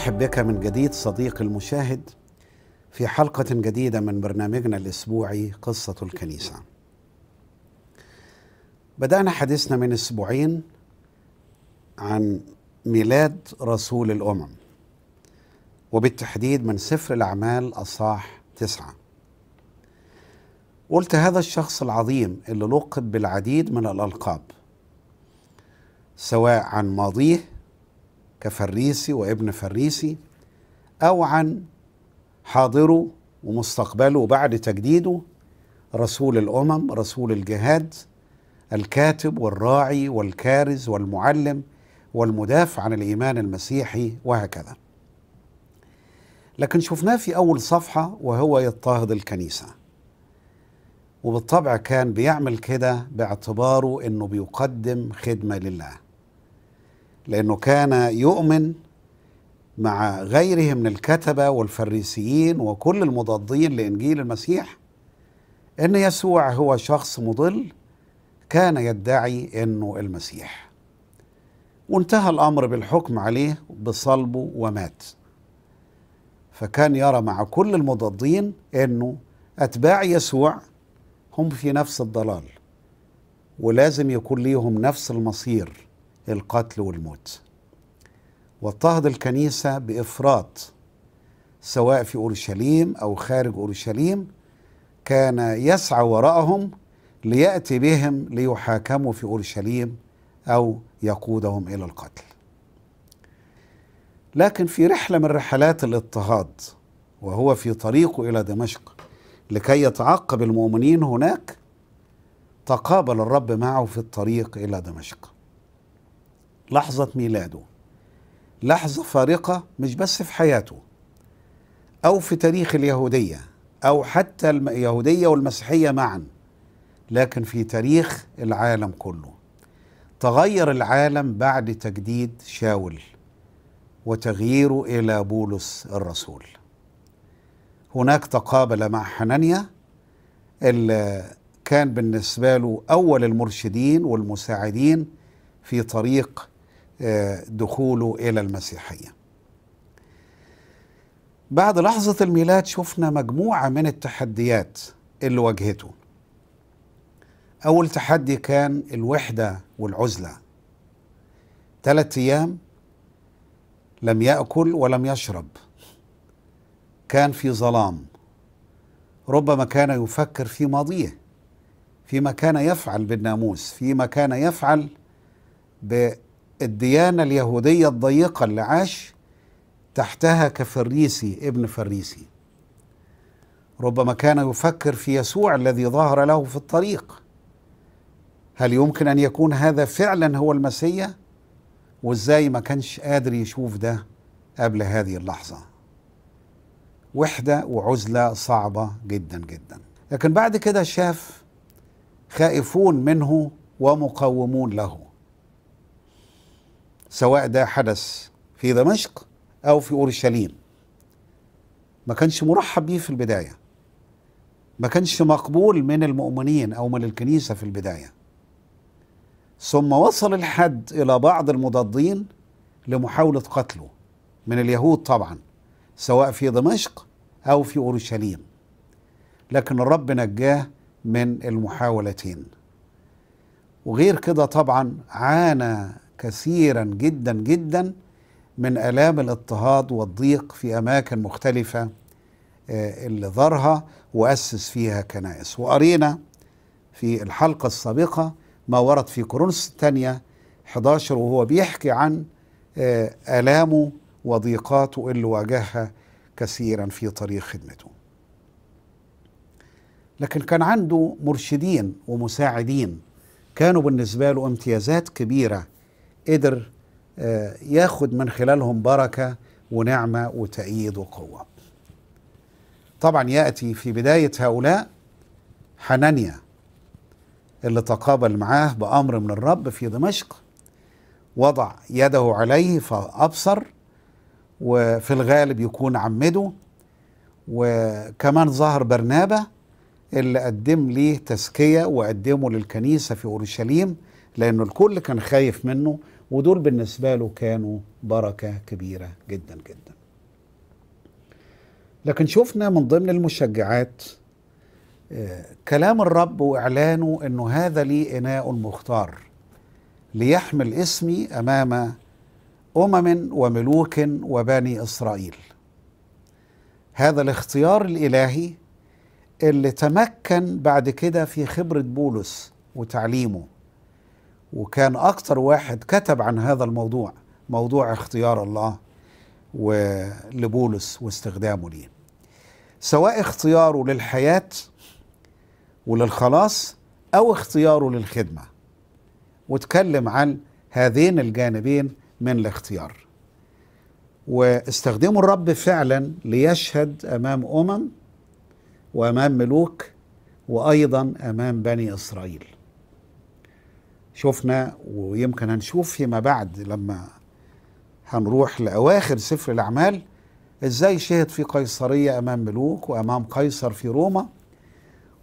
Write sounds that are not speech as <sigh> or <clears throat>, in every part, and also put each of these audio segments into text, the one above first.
ارحب بك من جديد صديق المشاهد في حلقه جديده من برنامجنا الاسبوعي قصه الكنيسه بدانا حديثنا من اسبوعين عن ميلاد رسول الامم وبالتحديد من سفر الاعمال أصاح تسعه قلت هذا الشخص العظيم اللي لقب بالعديد من الالقاب سواء عن ماضيه كفريسي وابن فريسي أو عن حاضره ومستقبله بعد تجديده رسول الأمم رسول الجهاد الكاتب والراعي والكارز والمعلم والمدافع عن الإيمان المسيحي وهكذا لكن شفناه في أول صفحة وهو يضطهد الكنيسة وبالطبع كان بيعمل كده باعتباره أنه بيقدم خدمة لله لأنه كان يؤمن مع غيره من الكتبة والفريسيين وكل المضادين لإنجيل المسيح أن يسوع هو شخص مضل كان يدعي أنه المسيح وانتهى الأمر بالحكم عليه بصلبه ومات فكان يرى مع كل المضادين أنه أتباع يسوع هم في نفس الضلال ولازم يكون ليهم نفس المصير القتل والموت واضطهد الكنيسة بإفراط سواء في أورشليم أو خارج أورشليم كان يسعى وراءهم ليأتي بهم ليحاكموا في أورشليم أو يقودهم إلى القتل لكن في رحلة من رحلات الاضطهاد وهو في طريقه إلى دمشق لكي يتعقب المؤمنين هناك تقابل الرب معه في الطريق إلى دمشق لحظة ميلاده لحظة فارقة مش بس في حياته أو في تاريخ اليهودية أو حتى اليهودية والمسيحية معا لكن في تاريخ العالم كله تغير العالم بعد تجديد شاول وتغييره إلى بولس الرسول هناك تقابل مع حنانيا اللي كان بالنسبة له أول المرشدين والمساعدين في طريق دخوله الى المسيحيه. بعد لحظه الميلاد شفنا مجموعه من التحديات اللي واجهته. اول تحدي كان الوحده والعزله. ثلاث ايام لم ياكل ولم يشرب. كان في ظلام. ربما كان يفكر في ماضيه. فيما كان يفعل بالناموس، فيما كان يفعل ب الديانة اليهودية الضيقة اللي عاش تحتها كفريسي ابن فريسي ربما كان يفكر في يسوع الذي ظهر له في الطريق هل يمكن أن يكون هذا فعلا هو المسيا وإزاي ما كانش قادر يشوف ده قبل هذه اللحظة وحدة وعزلة صعبة جدا جدا لكن بعد كده شاف خائفون منه ومقاومون له سواء ده حدث في دمشق أو في أورشليم ما كانش مرحب بيه في البداية ما كانش مقبول من المؤمنين أو من الكنيسة في البداية ثم وصل الحد إلى بعض المضادين لمحاولة قتله من اليهود طبعا سواء في دمشق أو في أورشليم لكن الرب نجاه من المحاولتين وغير كده طبعا عانى كثيرا جدا جدا من آلام الاضطهاد والضيق في أماكن مختلفة آه، اللي ظهرها وأسس فيها كنائس وقرينا في الحلقة السابقة ما ورد في كورنثوس الثانية 11 وهو بيحكي عن آه، آلامه وضيقاته اللي واجهها كثيرا في طريق خدمته لكن كان عنده مرشدين ومساعدين كانوا بالنسبة له امتيازات كبيرة قدر آه، ياخد من خلالهم بركه ونعمه وتأييد وقوه. طبعا ياتي في بدايه هؤلاء حنانيا اللي تقابل معاه بامر من الرب في دمشق وضع يده عليه فابصر وفي الغالب يكون عمده وكمان ظهر برنابه اللي قدم ليه تزكيه وقدمه للكنيسه في اورشليم لأنه الكل كان خايف منه ودول بالنسبة له كانوا بركة كبيرة جدا جدا لكن شفنا من ضمن المشجعات آه، كلام الرب وإعلانه أنه هذا لي إناء مختار ليحمل اسمي أمام أمم وملوك وبني إسرائيل هذا الاختيار الإلهي اللي تمكن بعد كده في خبرة بولس وتعليمه وكان أكثر واحد كتب عن هذا الموضوع موضوع اختيار الله لبولس واستخدامه ليه سواء اختياره للحياة وللخلاص أو اختياره للخدمة وتكلم عن هذين الجانبين من الاختيار واستخدموا الرب فعلا ليشهد أمام أمم وأمام ملوك وأيضا أمام بني إسرائيل شفنا ويمكن هنشوف فيما بعد لما هنروح لأواخر سفر الأعمال إزاي شهد في قيصرية أمام ملوك وأمام قيصر في روما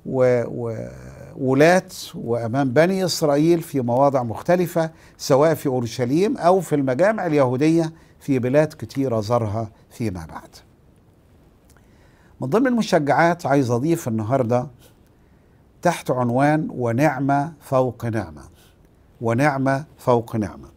وولاة وأمام بني إسرائيل في مواضع مختلفة سواء في أورشليم أو في المجامع اليهودية في بلاد كتيرة زارها فيما بعد من ضمن المشجعات عايز أضيف النهاردة تحت عنوان ونعمة فوق نعمة ونعمة فوق نعمة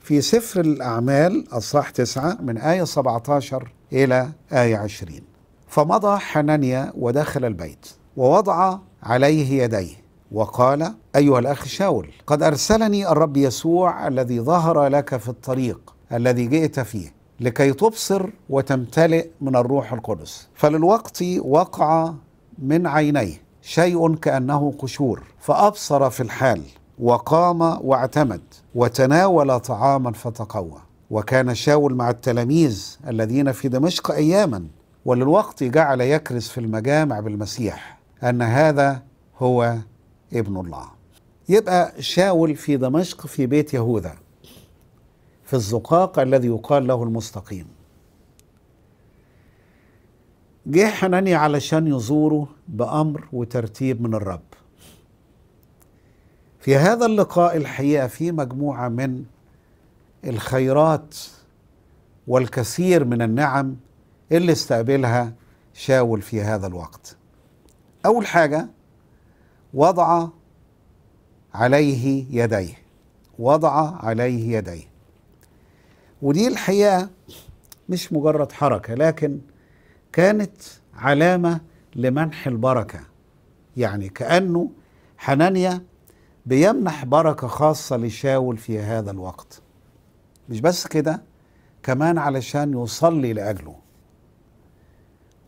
في سفر الأعمال أصح تسعة من آية 17 إلى آية 20 فمضى حنانيا ودخل البيت ووضع عليه يديه وقال أيها الأخ شاول قد أرسلني الرب يسوع الذي ظهر لك في الطريق الذي جئت فيه لكي تبصر وتمتلئ من الروح القدس فللوقت وقع من عينيه شيء كأنه قشور فأبصر في الحال وقام واعتمد وتناول طعاما فتقوى وكان شاول مع التلاميذ الذين في دمشق اياما وللوقت جعل يكرز في المجامع بالمسيح ان هذا هو ابن الله يبقى شاول في دمشق في بيت يهوذا في الزقاق الذي يقال له المستقيم جه حنانيا علشان يزوره بأمر وترتيب من الرب في هذا اللقاء الحقيقه في مجموعه من الخيرات والكثير من النعم اللي استقبلها شاول في هذا الوقت اول حاجه وضع عليه يديه وضع عليه يديه ودي الحقيقه مش مجرد حركه لكن كانت علامه لمنح البركه يعني كانه حنانيا بيمنح بركة خاصة لشاول في هذا الوقت مش بس كده كمان علشان يصلي لأجله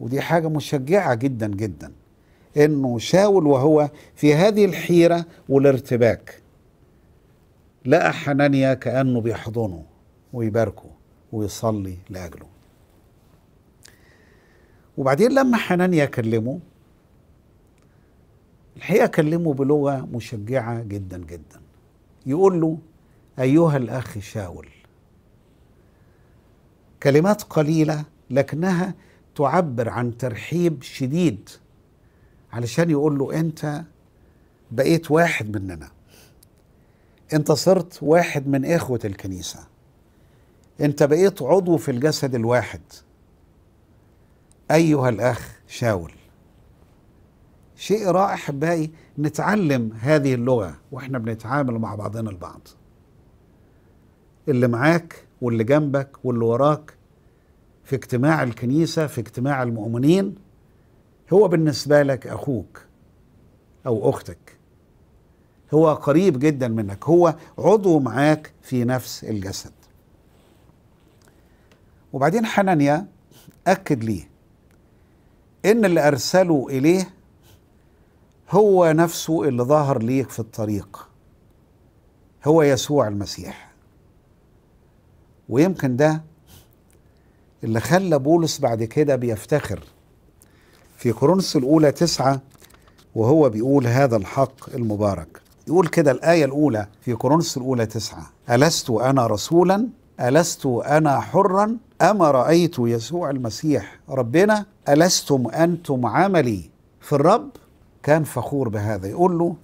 ودي حاجة مشجعة جدا جدا انه شاول وهو في هذه الحيرة والارتباك لقى حنانيا كأنه بيحضنه ويباركه ويصلي لأجله وبعدين لما حنانيا كلمه الحقيقه كلمه بلغه مشجعه جدا جدا يقول له ايها الاخ شاول كلمات قليله لكنها تعبر عن ترحيب شديد علشان يقول له انت بقيت واحد مننا انت صرت واحد من اخوه الكنيسه انت بقيت عضو في الجسد الواحد ايها الاخ شاول شيء رائع احبائي نتعلم هذه اللغه واحنا بنتعامل مع بعضنا البعض اللي معاك واللي جنبك واللي وراك في اجتماع الكنيسه في اجتماع المؤمنين هو بالنسبه لك اخوك او اختك هو قريب جدا منك هو عضو معاك في نفس الجسد وبعدين حنانيا اكد ليه ان اللي ارسلوا اليه هو نفسه اللي ظهر ليك في الطريق هو يسوع المسيح ويمكن ده اللي خلى بولس بعد كده بيفتخر في كورنثوس الأولى تسعة وهو بيقول هذا الحق المبارك يقول كده الآية الأولى في كورنثوس الأولى تسعة ألست أنا رسولا ألست أنا حرا أما رأيت يسوع المسيح ربنا ألستم أنتم عملي في الرب كان فخور بهذا يقول له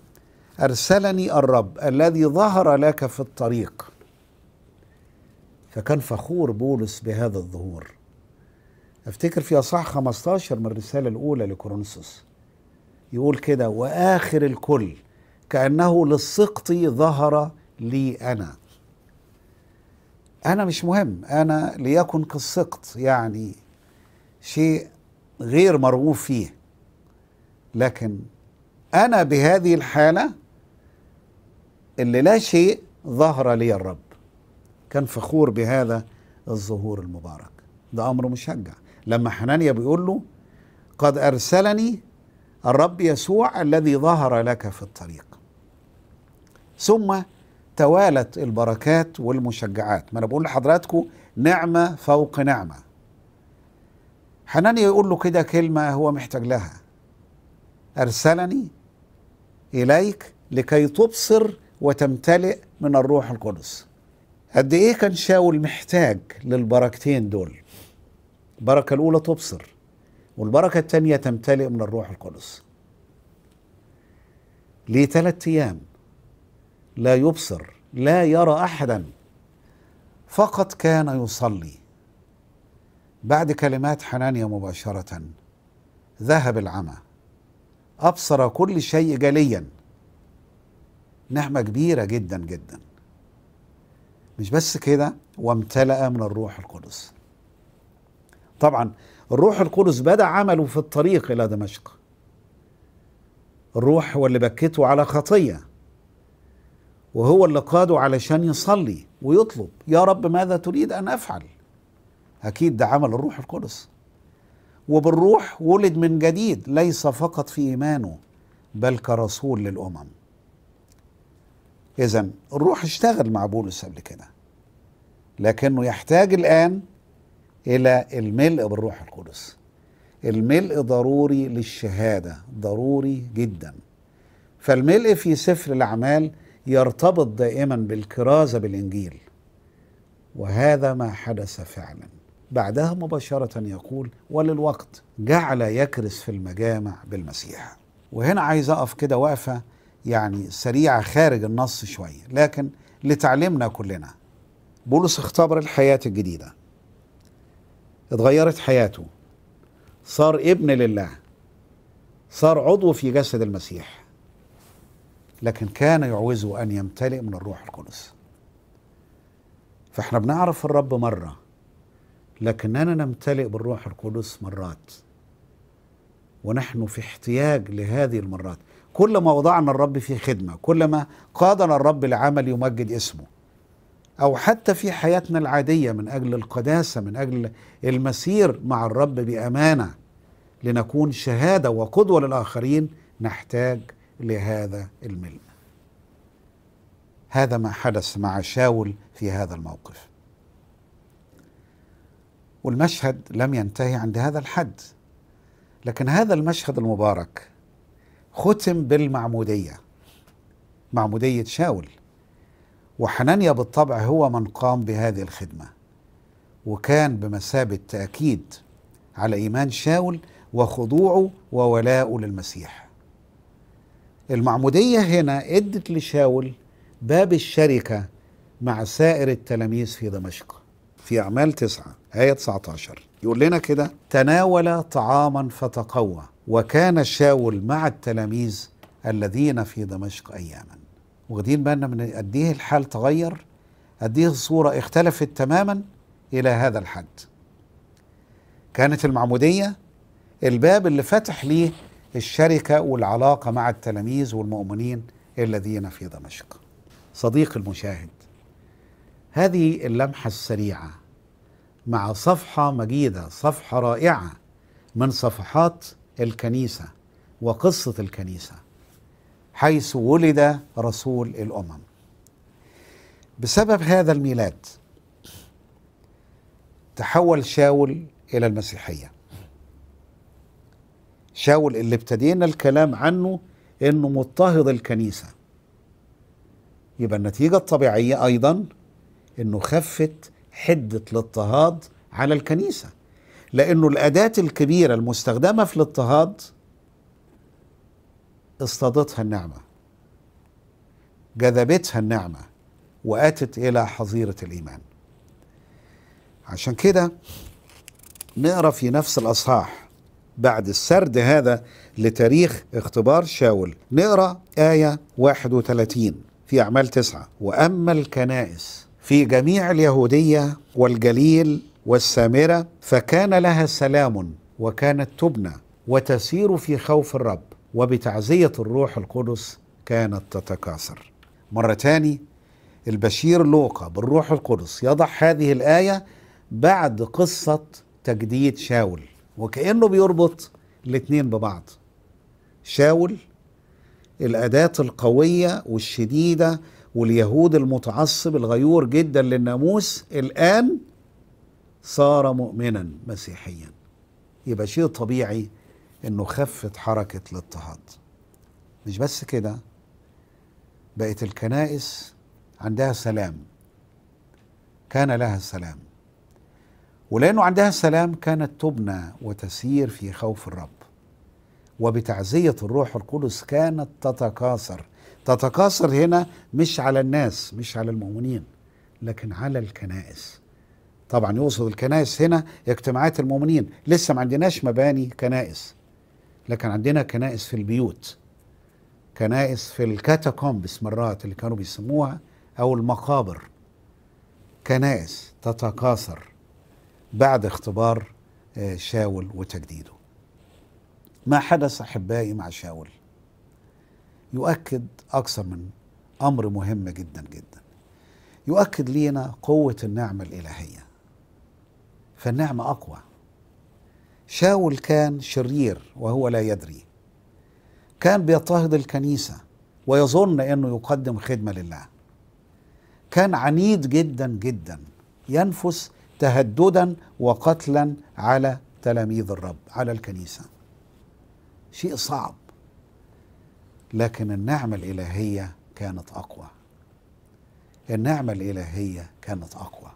أرسلني الرب الذي ظهر لك في الطريق فكان فخور بولس بهذا الظهور افتكر في اصح 15 من الرساله الاولى لكورنثوس يقول كده واخر الكل كانه للسقط ظهر لي انا انا مش مهم انا ليكن كالسقط يعني شيء غير مرغوب فيه لكن أنا بهذه الحالة اللي لا شيء ظهر لي الرب كان فخور بهذا الظهور المبارك ده أمر مشجع لما حنانيا بيقول له قد أرسلني الرب يسوع الذي ظهر لك في الطريق ثم توالت البركات والمشجعات ما أنا بقول لحضراتكم نعمة فوق نعمة حنانيا يقول له كده كلمة هو محتاج لها أرسلني إليك لكي تبصر وتمتلئ من الروح القدس قد إيه كان شاول محتاج للبركتين دول البركة الأولى تبصر والبركة الثانية تمتلئ من الروح القدس ليه ثلاثة أيام لا يبصر لا يرى أحدا فقط كان يصلي بعد كلمات حنانيا مباشرة ذهب العمى أبصر كل شيء جليا نعمة كبيرة جدا جدا مش بس كده وامتلأ من الروح القدس طبعا الروح القدس بدأ عمله في الطريق إلى دمشق الروح هو اللي بكته على خطية وهو اللي قاده علشان يصلي ويطلب يا رب ماذا تريد أن أفعل أكيد ده عمل الروح القدس وبالروح ولد من جديد ليس فقط في ايمانه بل كرسول للامم اذا الروح اشتغل مع بولس قبل كده لكنه يحتاج الان الى الملء بالروح القدس الملء ضروري للشهاده ضروري جدا فالملء في سفر الاعمال يرتبط دائما بالكرازه بالانجيل وهذا ما حدث فعلا بعدها مباشرة يقول وللوقت جعل يكرس في المجامع بالمسيح وهنا عايز أقف كده وقفة يعني سريعة خارج النص شوية لكن لتعليمنا كلنا بولس اختبر الحياة الجديدة اتغيرت حياته صار ابن لله صار عضو في جسد المسيح لكن كان يعوزه أن يمتلئ من الروح القدس فاحنا بنعرف الرب مره لكننا نمتلئ بالروح القدس مرات ونحن في احتياج لهذه المرات كل ما وضعنا الرب في خدمة كل ما قادنا الرب لعمل يمجد اسمه أو حتى في حياتنا العادية من أجل القداسة من أجل المسير مع الرب بأمانة لنكون شهادة وقدوة للآخرين نحتاج لهذا الملء هذا ما حدث مع شاول في هذا الموقف والمشهد لم ينتهي عند هذا الحد لكن هذا المشهد المبارك ختم بالمعموديه معموديه شاول وحنانيا بالطبع هو من قام بهذه الخدمه وكان بمثابه تاكيد على ايمان شاول وخضوعه وولاءه للمسيح المعموديه هنا ادت لشاول باب الشركه مع سائر التلاميذ في دمشق في أعمال تسعة آية 19 يقول لنا كده تناول طعاما فتقوى وكان شاول مع التلاميذ الذين في دمشق أياما واخدين بالنا من قد ايه الحال تغير قد ايه الصورة اختلفت تماما إلى هذا الحد كانت المعمودية الباب اللي فتح ليه الشركة والعلاقة مع التلاميذ والمؤمنين الذين في دمشق صديق المشاهد هذه اللمحة السريعة مع صفحة مجيدة صفحة رائعة من صفحات الكنيسة وقصة الكنيسة حيث ولد رسول الأمم بسبب هذا الميلاد تحول شاول إلى المسيحية شاول اللي ابتدينا الكلام عنه انه مضطهد الكنيسه يبقى النتيجه الطبيعيه ايضا انه خفت حده الاضطهاد على الكنيسه لانه الاداه الكبيره المستخدمه في الاضطهاد اصطادتها النعمه جذبتها النعمه واتت الى حظيره الايمان عشان كده نقرا في نفس الاصحاح بعد السرد هذا لتاريخ اختبار شاول نقرا ايه 31 في اعمال تسعه واما الكنائس في جميع اليهودية والجليل والسامرة فكان لها سلام وكانت تبنى وتسير في خوف الرب وبتعزية الروح القدس كانت تتكاثر مرة تاني البشير لوقا بالروح القدس يضع هذه الآية بعد قصة تجديد شاول وكأنه بيربط الاتنين ببعض شاول الأداة القوية والشديدة واليهود المتعصب الغيور جدا للناموس الآن صار مؤمنا مسيحيا يبقى شيء طبيعي انه خفت حركة الاضطهاد مش بس كده بقت الكنائس عندها سلام كان لها سلام ولأنه عندها سلام كانت تبنى وتسير في خوف الرب وبتعزية الروح القدس كانت تتكاثر تتكاثر هنا مش على الناس مش على المؤمنين لكن على الكنائس طبعا يقصد الكنائس هنا اجتماعات المؤمنين لسه ما عندناش مباني كنائس لكن عندنا كنائس في البيوت كنائس في الكاتاكومبس مرات اللي كانوا بيسموها او المقابر كنائس تتكاثر بعد اختبار آه، شاول وتجديده ما حدث احبائي مع شاول يؤكد أكثر من أمر مهم جدا جدا يؤكد لينا قوة النعمة الإلهية فالنعمة أقوى شاول كان شرير وهو لا يدري كان بيضطهد الكنيسة ويظن أنه يقدم خدمة لله كان عنيد جدا جدا ينفس تهددا وقتلا على تلاميذ الرب على الكنيسة شيء صعب لكن النعمة الإلهية كانت أقوى النعمة الإلهية كانت أقوى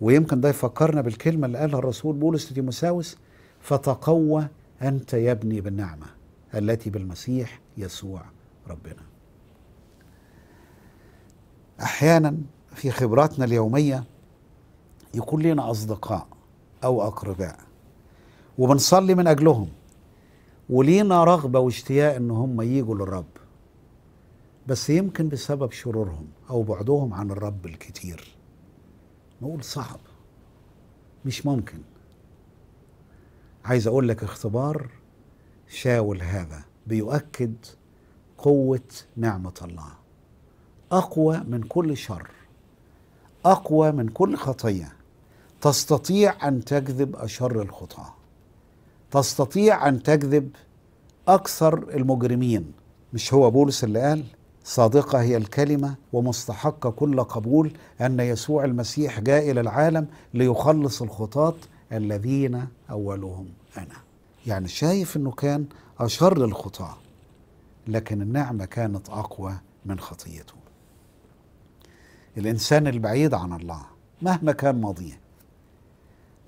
ويمكن ده يفكرنا بالكلمة اللي قالها الرسول بولس لتيموساوس فتقوى أنت يا ابني بالنعمة التي بالمسيح يسوع ربنا أحيانا في خبراتنا اليومية يكون لنا أصدقاء أو أقرباء وبنصلي من أجلهم ولينا رغبة واشتياق ان هم يجوا للرب بس يمكن بسبب شرورهم او بعدهم عن الرب الكتير نقول صعب مش ممكن عايز اقول لك اختبار شاول هذا بيؤكد قوة نعمة الله أقوى من كل شر أقوى من كل خطية تستطيع أن تجذب أشر الخطاة تستطيع أن تجذب أكثر المجرمين مش هو بولس اللي قال صادقة هي الكلمة ومستحقة كل قبول أن يسوع المسيح جاء إلى العالم ليخلص الخطاة الذين أولهم أنا يعني شايف أنه كان أشر الخطاة لكن النعمة كانت أقوى من خطيته الإنسان البعيد عن الله مهما كان ماضيه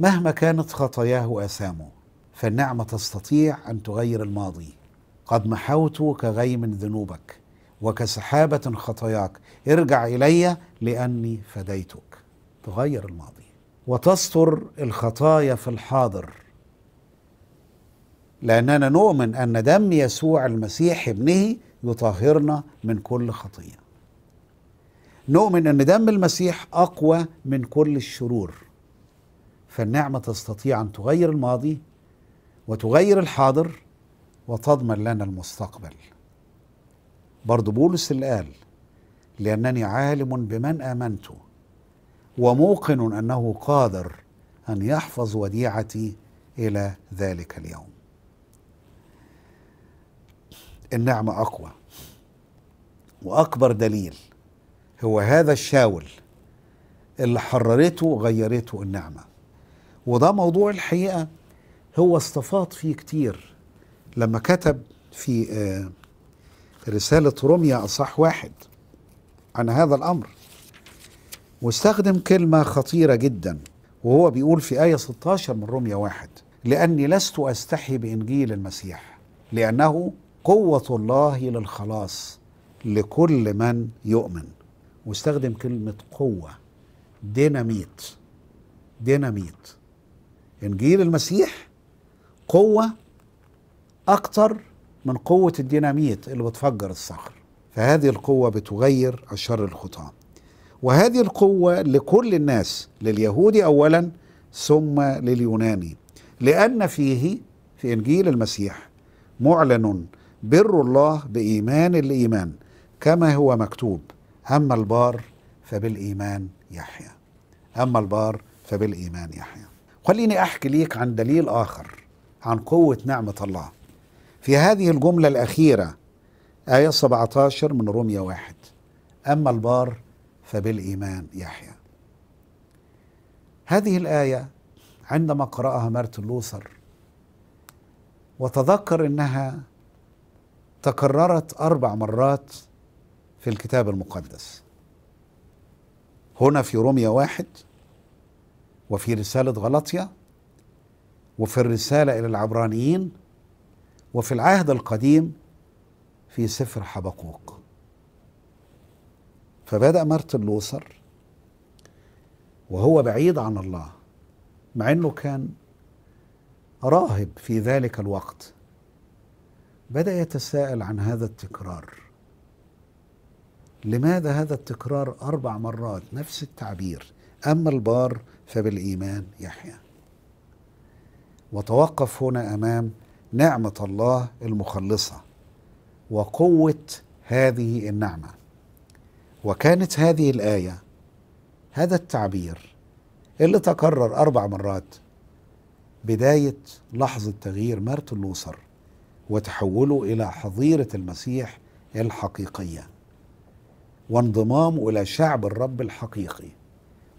مهما كانت خطاياه وآثامه فالنعمة تستطيع أن تغير الماضي قد محوت كغيم ذنوبك وكسحابة خطاياك ارجع إلي لأني فديتك تغير الماضي وتستر الخطايا في الحاضر لأننا نؤمن أن دم يسوع المسيح ابنه يطهرنا من كل خطية نؤمن أن دم المسيح أقوى من كل الشرور فالنعمة تستطيع أن تغير الماضي وتغير الحاضر وتضمن لنا المستقبل برضو بولس اللي قال لأنني عالم بمن آمنت وموقن أنه قادر أن يحفظ وديعتي إلى ذلك اليوم النعمة أقوى وأكبر دليل هو هذا الشاول اللي حررته وغيرته النعمة وده موضوع الحقيقة هو استفاض فيه كتير لما كتب في آه، رسالة روميا أصح واحد عن هذا الأمر واستخدم كلمة خطيرة جدا وهو بيقول في آية 16 من روميا واحد لأني لست أستحي بإنجيل المسيح لأنه قوة الله للخلاص لكل من يؤمن واستخدم كلمة قوة ديناميت ديناميت إنجيل المسيح قوه اكتر من قوه الديناميت اللي بتفجر الصخر فهذه القوه بتغير الشر الخطاه وهذه القوه لكل الناس لليهودي اولا ثم لليوناني لان فيه في انجيل المسيح معلن بر الله بايمان الايمان كما هو مكتوب اما البار فبالايمان يحيا اما البار فبالايمان يحيا خليني احكي ليك عن دليل اخر عن قوة نعمة الله في هذه الجملة الأخيرة آية 17 من رومية واحد أما البار فبالإيمان يحيى هذه الآية عندما قرأها مارتن لوثر وتذكر أنها تكررت أربع مرات في الكتاب المقدس هنا في روميا واحد وفي رسالة غلطية وفي الرسالة إلى العبرانيين وفي العهد القديم في سفر حبقوق فبدأ مارتن لوثر وهو بعيد عن الله مع أنه كان راهب في ذلك الوقت بدأ يتساءل عن هذا التكرار لماذا هذا التكرار أربع مرات نفس التعبير أما البار فبالإيمان يحيى وتوقف هنا امام نعمه الله المخلصه وقوه هذه النعمه وكانت هذه الايه هذا التعبير اللي تكرر اربع مرات بدايه لحظه تغيير مرت اللوثر وتحوله الى حظيره المسيح الحقيقيه وانضمامه الى شعب الرب الحقيقي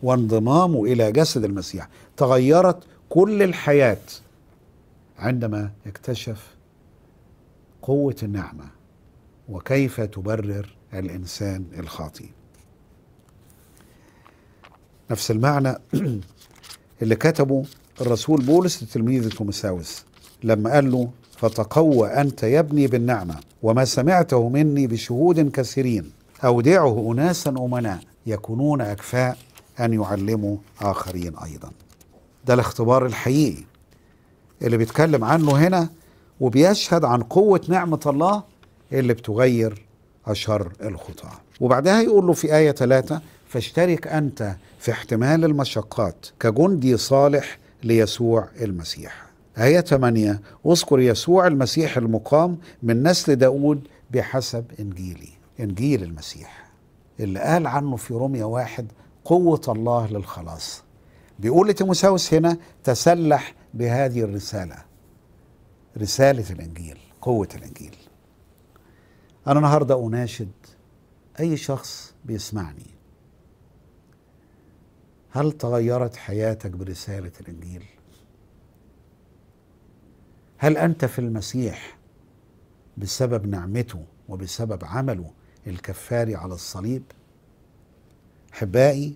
وانضمامه الى جسد المسيح تغيرت كل الحياة عندما يكتشف قوة النعمة وكيف تبرر الإنسان الخاطئ نفس المعنى <clears throat> اللي كتبه الرسول بولس لتلميذه تومساوس لما قال له فتقوى أنت يا ابني بالنعمة وما سمعته مني بشهود كثيرين أودعه أناسا أمناء يكونون أكفاء أن يعلموا آخرين أيضا ده الاختبار الحقيقي اللي بيتكلم عنه هنا وبيشهد عن قوة نعمة الله اللي بتغير أشر الخطاة وبعدها يقول له في آية ثلاثة فاشترك أنت في احتمال المشقات كجندي صالح ليسوع المسيح آية ثمانية اذكر يسوع المسيح المقام من نسل داود بحسب إنجيلي إنجيل المسيح اللي قال عنه في روميا واحد قوة الله للخلاص بيقول لتيموساوس هنا تسلح بهذه الرسالة رسالة الإنجيل قوة الإنجيل أنا النهاردة أناشد أي شخص بيسمعني هل تغيرت حياتك برسالة الإنجيل؟ هل أنت في المسيح بسبب نعمته وبسبب عمله الكفاري على الصليب؟ أحبائي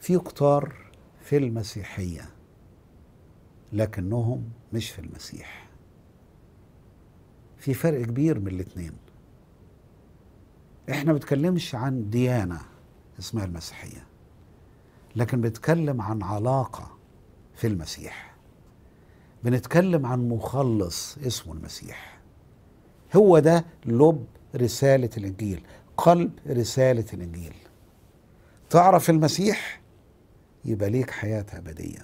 في كتار في المسيحية لكنهم مش في المسيح في فرق كبير من الاتنين احنا بنتكلمش عن ديانة اسمها المسيحية لكن بنتكلم عن علاقة في المسيح بنتكلم عن مخلص اسمه المسيح هو ده لب رسالة الإنجيل قلب رسالة الإنجيل تعرف المسيح يبقى ليك حياة أبدية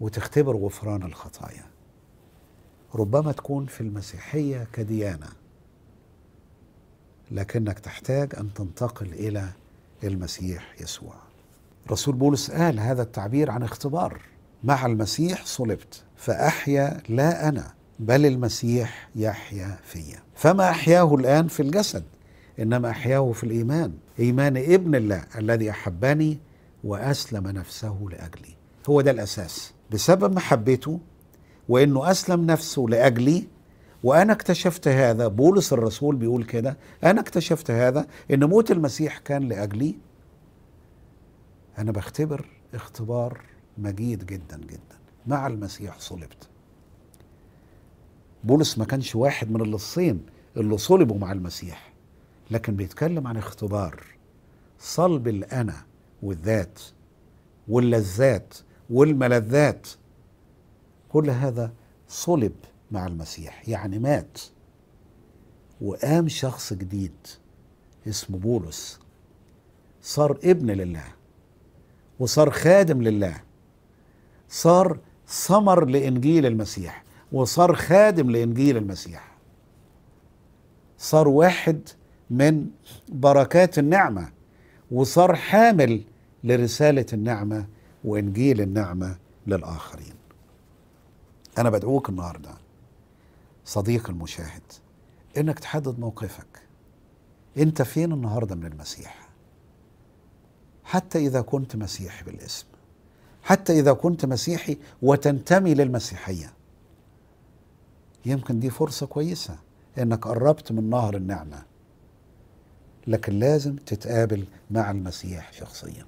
وتختبر غفران الخطايا ربما تكون في المسيحية كديانة لكنك تحتاج أن تنتقل إلى المسيح يسوع رسول بولس قال هذا التعبير عن اختبار مع المسيح صلبت فأحيا لا أنا بل المسيح يحيا فيا فما أحياه الآن في الجسد إنما أحياه في الإيمان إيمان ابن الله الذي أحبني وأسلم نفسه لأجلي هو ده الأساس بسبب محبته وإنه أسلم نفسه لأجلي وأنا اكتشفت هذا بولس الرسول بيقول كده أنا اكتشفت هذا إن موت المسيح كان لأجلي أنا بختبر اختبار مجيد جدا جدا مع المسيح صلبت بولس ما كانش واحد من اللصين اللي صلبوا مع المسيح لكن بيتكلم عن اختبار صلب الأنا والذات واللذات والملذات كل هذا صلب مع المسيح يعني مات وقام شخص جديد اسمه بولس صار ابن لله وصار خادم لله صار ثمر لانجيل المسيح وصار خادم لانجيل المسيح صار واحد من بركات النعمه وصار حامل لرسالة النعمة وإنجيل النعمة للآخرين أنا بدعوك النهاردة صديق المشاهد إنك تحدد موقفك أنت فين النهاردة من المسيح حتى إذا كنت مسيحي بالاسم حتى إذا كنت مسيحي وتنتمي للمسيحية يمكن دي فرصة كويسة إنك قربت من نهر النعمة لكن لازم تتقابل مع المسيح شخصيا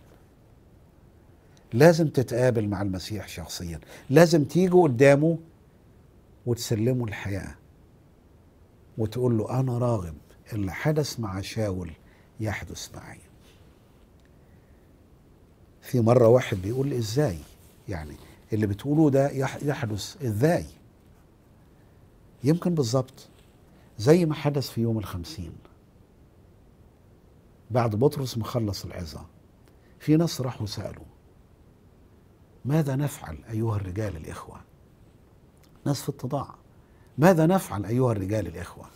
لازم تتقابل مع المسيح شخصيا لازم تيجوا قدامه وتسلموا الحياة وتقول له أنا راغب اللي حدث مع شاول يحدث معي في مرة واحد بيقول إزاي يعني اللي بتقوله ده يحدث إزاي يمكن بالظبط زي ما حدث في يوم الخمسين بعد بطرس مخلص العظة في ناس راحوا سألوا ماذا نفعل أيها الرجال الإخوة ناس في التضاع ماذا نفعل أيها الرجال الإخوة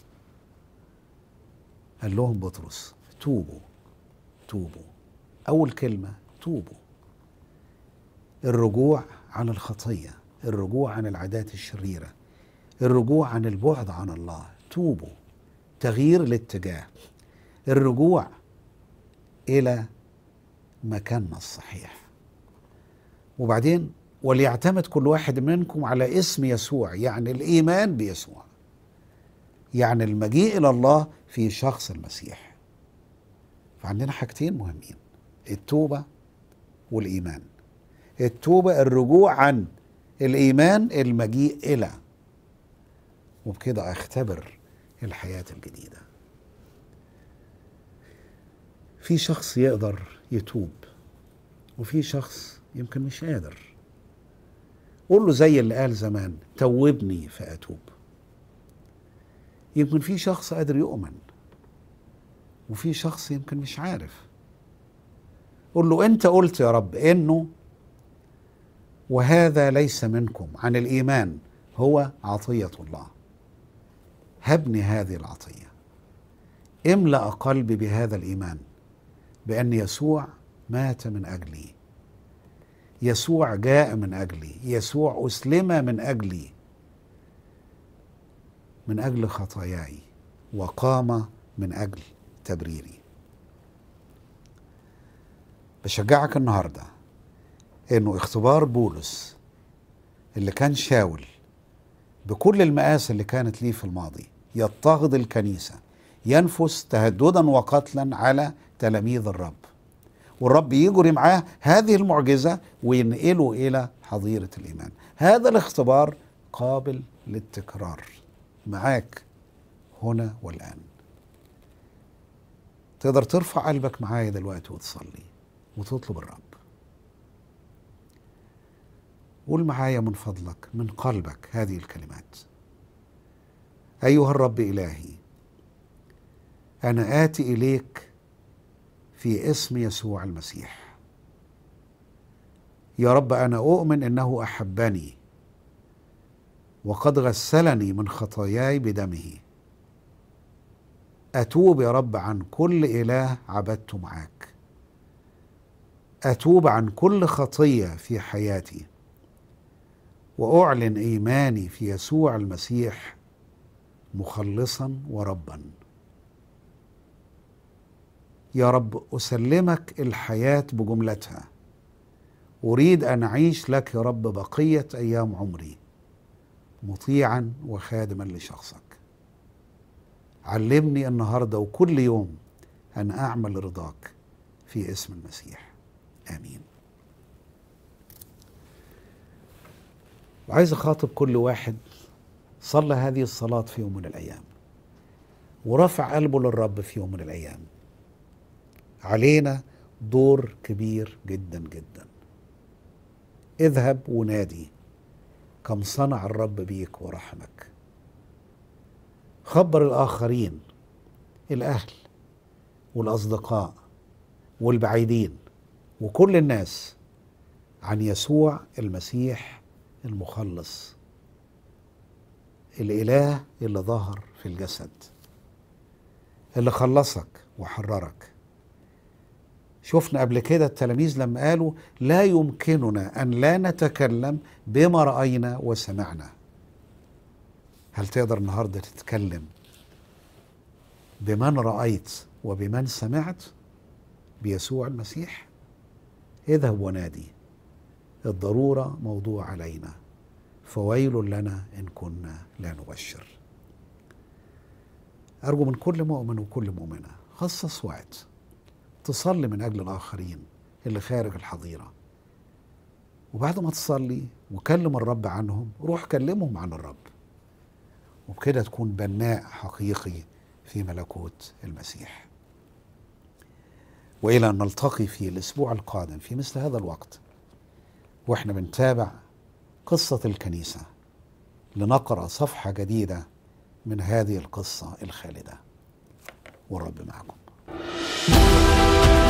قال لهم بطرس توبوا توبوا أول كلمة توبوا الرجوع عن الخطية الرجوع عن العادات الشريرة الرجوع عن البعد عن الله توبوا تغيير الاتجاه الرجوع الى مكاننا الصحيح وبعدين وليعتمد كل واحد منكم على اسم يسوع يعني الايمان بيسوع يعني المجيء الى الله في شخص المسيح فعندنا حاجتين مهمين التوبه والايمان التوبه الرجوع عن الايمان المجيء الى وبكده اختبر الحياه الجديده في شخص يقدر يتوب وفي شخص يمكن مش قادر قول له زي اللي قال زمان توبني فأتوب يمكن في شخص قادر يؤمن وفي شخص يمكن مش عارف قول له انت قلت يا رب انه وهذا ليس منكم عن الايمان هو عطيه الله هبني هذه العطيه املا قلبي بهذا الايمان بأن يسوع مات من أجلي يسوع جاء من أجلي يسوع أسلم من أجلي من أجل خطاياي وقام من أجل تبريري بشجعك النهارده انه اختبار بولس اللي كان شاول بكل المقاس اللي كانت ليه في الماضي يضطهد الكنيسه ينفس تهددا وقتلا على تلاميذ الرب والرب يجري معاه هذه المعجزة وينقله إلى حظيرة الإيمان هذا الاختبار قابل للتكرار معاك هنا والآن تقدر ترفع قلبك معايا دلوقتي وتصلي وتطلب الرب قول معايا من فضلك من قلبك هذه الكلمات أيها الرب إلهي أنا آتي إليك في اسم يسوع المسيح يا رب انا اؤمن انه احبني وقد غسلني من خطاياي بدمه اتوب يا رب عن كل اله عبدته معاك اتوب عن كل خطيه في حياتي واعلن ايماني في يسوع المسيح مخلصا وربا يا رب اسلمك الحياه بجملتها اريد ان اعيش لك يا رب بقيه ايام عمري مطيعا وخادما لشخصك علمني النهارده وكل يوم ان اعمل رضاك في اسم المسيح امين وعايز اخاطب كل واحد صلى هذه الصلاه في يوم من الايام ورفع قلبه للرب في يوم من الايام علينا دور كبير جدا جدا اذهب ونادي كم صنع الرب بيك ورحمك خبر الآخرين الأهل والأصدقاء والبعيدين وكل الناس عن يسوع المسيح المخلص الإله اللي ظهر في الجسد اللي خلصك وحررك شفنا قبل كده التلاميذ لما قالوا لا يمكننا أن لا نتكلم بما رأينا وسمعنا هل تقدر النهاردة تتكلم بمن رأيت وبمن سمعت بيسوع المسيح اذهب ونادي الضرورة موضوع علينا فويل لنا إن كنا لا نبشر أرجو من كل مؤمن وكل مؤمنة خصص وقت تصلي من أجل الآخرين اللي خارج الحظيرة وبعد ما تصلي وكلم الرب عنهم روح كلمهم عن الرب وبكده تكون بناء حقيقي في ملكوت المسيح وإلى أن نلتقي في الأسبوع القادم في مثل هذا الوقت وإحنا بنتابع قصة الكنيسة لنقرأ صفحة جديدة من هذه القصة الخالدة والرب معكم Thank you.